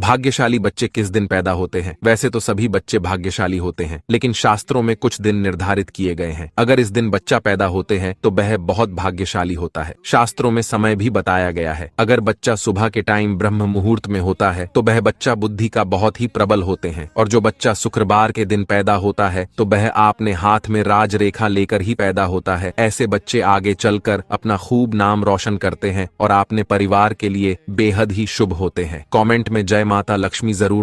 भाग्यशाली बच्चे किस दिन पैदा होते हैं वैसे तो सभी बच्चे भाग्यशाली होते हैं लेकिन शास्त्रों में कुछ दिन निर्धारित किए गए हैं अगर इस दिन बच्चा पैदा होते हैं तो वह बहुत भाग्यशाली होता है शास्त्रों में समय भी बताया गया है अगर बच्चा सुबह के टाइम ब्रह्म मुहूर्त में होता है तो वह बच्चा बुद्धि का बहुत ही प्रबल होते हैं और जो बच्चा शुक्रवार के दिन पैदा होता है तो वह आपने हाथ में राज रेखा लेकर ही पैदा होता है ऐसे बच्चे आगे चलकर अपना खूब नाम रोशन करते हैं और आपने परिवार के लिए बेहद ही शुभ होते हैं कॉमेंट में जय माता लक्ष्मी जरूर